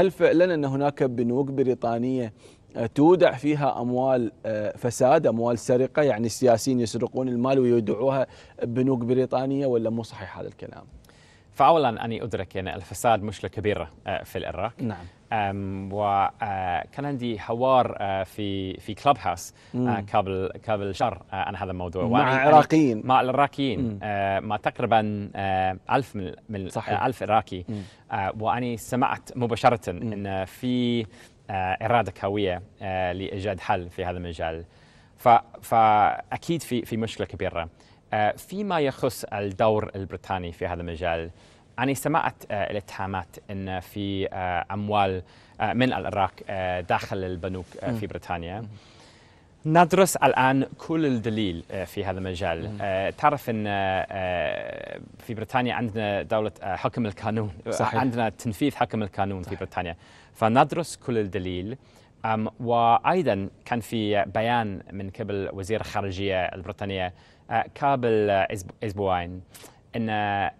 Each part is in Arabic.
هل فعلا أن هناك بنوك بريطانية آه، تودع فيها اموال آه، فساد اموال سرقه يعني السياسيين يسرقون المال ويودعوها بنوك بريطانيه ولا مو صحيح هذا الكلام؟ فاولا اني ادرك ان الفساد مشكله كبيره آه، في العراق نعم وكان آه، عندي حوار آه، في في كلوب هاوس قبل قبل شهر عن هذا الموضوع مع العراقيين مع العراقيين مع تقريبا 1000 من من 1000 عراقي واني سمعت مباشره مم. ان في اراده قويه لايجاد حل في هذا المجال فاكيد في في مشكله كبيره آه، فيما يخص الدور البريطاني في هذا المجال أنا سمعت آه، الاتهامات أن في آه، أموال من العراق داخل البنوك في بريطانيا ندرس الآن كل الدليل في هذا المجال تعرف أن في بريطانيا عندنا دولة حكم القانون صحيح. عندنا تنفيذ حكم القانون صحيح. في بريطانيا فندرس كل الدليل وايضا كان في بيان من قبل وزير الخارجيه البريطانيه أه، قبل اسبوعين ان أه،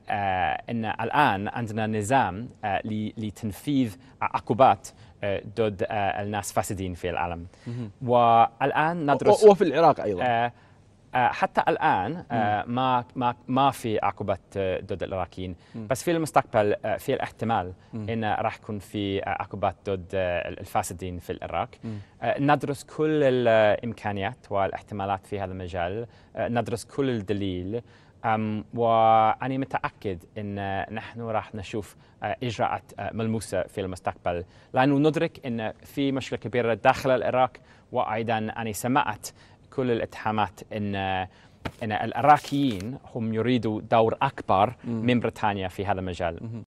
ان الان عندنا نظام أه، لتنفيذ عقوبات ضد الناس فاسدين في العالم والان ندرس وفي العراق ايضا آه، حتى الان آه، ما ما ما في عقوبات ضد آه، العراقيين بس في المستقبل في الاحتمال ان راح يكون في عقوبات ضد الفاسدين في العراق ندرس كل الامكانيات والاحتمالات في هذا المجال ندرس كل الدليل وأنا متأكد أن نحن راح نشوف إجراءات ملموسة في المستقبل لأنه ندرك أن في مشكلة كبيرة داخل العراق وأيضا اني سمعت كل الاتهامات ان ان العراقيين هم يريدوا دور اكبر من بريطانيا في هذا المجال